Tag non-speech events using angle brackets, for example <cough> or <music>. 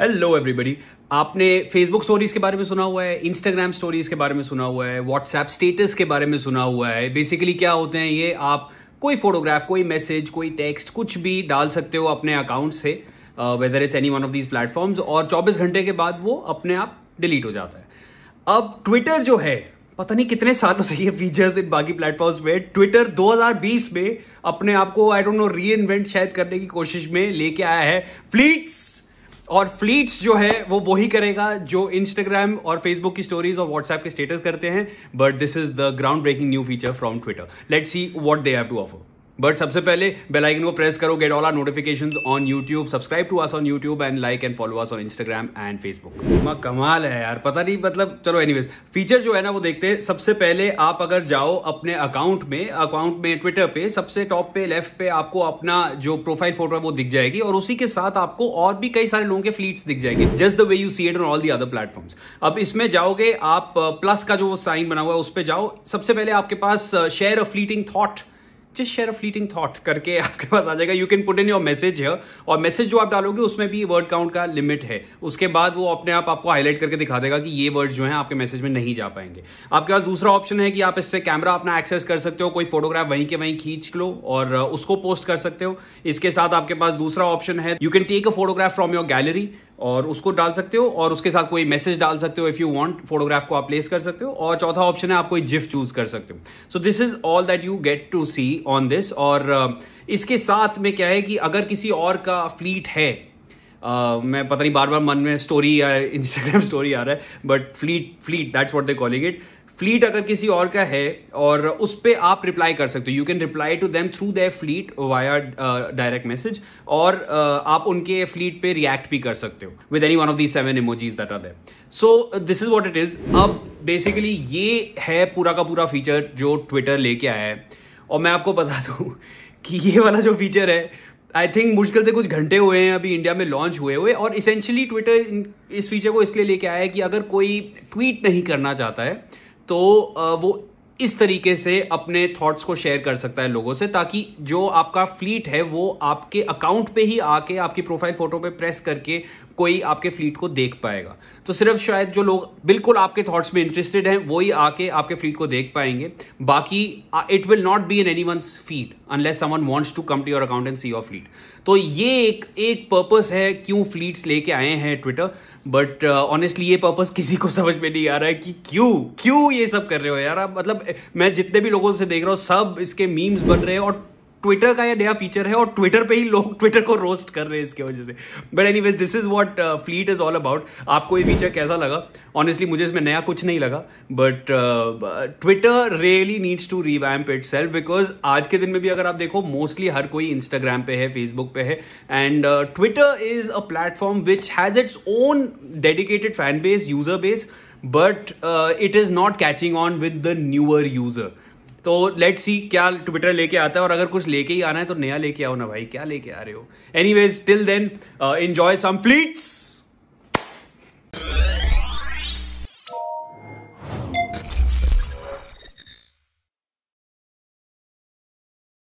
hello everybody आपने Facebook stories के बारे में सुना हुआ है इंस्टाग्राम स्टोरीज के बारे में सुना हुआ है व्हाट्सएप स्टेटस के बारे में सुना हुआ है बेसिकली क्या होते हैं ये आप कोई फोटोग्राफ कोई मैसेज कोई टेक्स्ट कुछ भी डाल सकते हो अपने अकाउंट से whether it's any one of these platforms और 24 घंटे के बाद वो अपने आप डिलीट हो जाता है अब ट्विटर जो है पता नहीं कितने सालों से ये फीचर्स इन बाकी प्लेटफॉर्म्स में ट्विटर 2020 में अपने आप को I don't know reinvent शायद करने की कोशिश में लेके आया है फ्लीट्स और फ्लीट्स जो है वो वही करेगा जो इंस्टाग्राम और फेसबुक की स्टोरीज और व्हाट्सएप के स्टेटस करते हैं but this is the ground breaking new feature from Twitter let see what they have to offer but सबसे पहले बेल आइकन को प्रेस करो get all our notifications on YouTube subscribe to us on YouTube and like and follow us on Instagram and Facebook कमाल है यार पता नहीं मतलब चलो एनीवेज फीचर जो है ना वो देखते हैं सबसे पहले आप अगर जाओ अपने अकाउंट में अकाउंट में ट्विटर पे सबसे टॉप पे लेफ्ट पे आपको अपना जो प्रोफाइल फोटो है वो दिख जाएगी और उसी के साथ आपको और भी कई सारे लोगों के फ्लीट्स दिख जाएंगे just the way you see it on all the other platforms अब इसमें जाओगे आप प्लस uh, का जो साइन बना हुआ है उस पर जाओ सबसे पहले आपके पास share a fleeting thought just share a fleeting thought करके <laughs> आपके पास आ जाएगा you can put in your message है और मैसेज जो आप डालोगे उसमें भी वर्ड काउंट का लिमिट है उसके बाद वो अपने आप आपको हाईलाइट करके दिखा देगा कि ये वर्ड जो है आपके मैसेज में नहीं जा पाएंगे आपके पास दूसरा ऑप्शन है कि आप इससे कैमरा अपना एक्सेस कर सकते हो कोई फोटोग्राफ वहीं के वहीं खींच लो और uh, उसको पोस्ट कर सकते हो इसके साथ आपके पास दूसरा ऑप्शन है you can take a photograph from your gallery और उसको डाल सकते हो और उसके साथ कोई मैसेज डाल सकते हो इफ़ यू वांट फोटोग्राफ को आप प्लेस कर सकते हो और चौथा ऑप्शन है आप कोई जिफ चूज कर सकते हो so this is all that you get to see on this और uh, इसके साथ में क्या है कि अगर किसी और का फ्लीट है मैं पता नहीं बार बार मन में स्टोरी या इंस्टाग्राम स्टोरी आ रहा है but fleet fleet that's what they calling it fleet अगर किसी और का है और उस पर आप रिप्लाई कर सकते हो you can reply to them through their fleet via direct message और uh, आप उनके फ्लीट पे रिएक्ट भी कर सकते हो with any one of the seven emojis that are there so this is what it is अब बेसिकली ये है पूरा का पूरा फीचर जो ट्विटर लेके आया है और मैं आपको बता दूँ <laughs> कि ये वाला जो फीचर है आई थिंक मुश्किल से कुछ घंटे हुए हैं अभी इंडिया में लॉन्च हुए हुए और इसेंशली ट्विटर इस फीचर को इसलिए लेके आया है कि अगर कोई ट्वीट नहीं करना चाहता है तो वो इस तरीके से अपने थॉट्स को शेयर कर सकता है लोगों से ताकि जो आपका फ्लीट है वो आपके अकाउंट पे ही आके आपकी प्रोफाइल फोटो पे प्रेस करके कोई आपके फ्लीट को देख पाएगा तो सिर्फ शायद जो लोग बिल्कुल आपके थॉट्स में इंटरेस्टेड हैं वो ही आके आपके फ्लीट को देख पाएंगे बाकी it will not be in any one feed unless someone wants to come to your account and see your fleet तो ये एक एक पर्पस है क्यों फ्लीट्स लेके आए हैं ट्विटर बट ऑनेस्टली uh, ये पर्पस किसी को समझ में नहीं आ रहा है कि क्यों क्यों ये सब कर रहे हो यार आप मतलब मैं जितने भी लोगों से देख रहा हूँ सब इसके मीम्स बन रहे हैं और ट्विटर का यह नया फीचर है और ट्विटर पे ही लोग ट्विटर को रोस्ट कर रहे हैं इसके वजह से but anyways this is what fleet is all about आपको ये फीचर कैसा लगा ऑनेस्टली मुझे इसमें नया कुछ नहीं लगा but Twitter really needs to revamp itself because आज के दिन में भी अगर आप देखो मोस्टली हर कोई इंस्टाग्राम पे है फेसबुक पे है and Twitter is a platform which has its own dedicated fan base user base but it is not catching on with the newer user तो लेट सी क्या ट्विटर लेके आता है और अगर कुछ लेके ही आना है तो नया लेके आओ ना भाई क्या लेके आ रहे हो anyways till then enjoy some fleets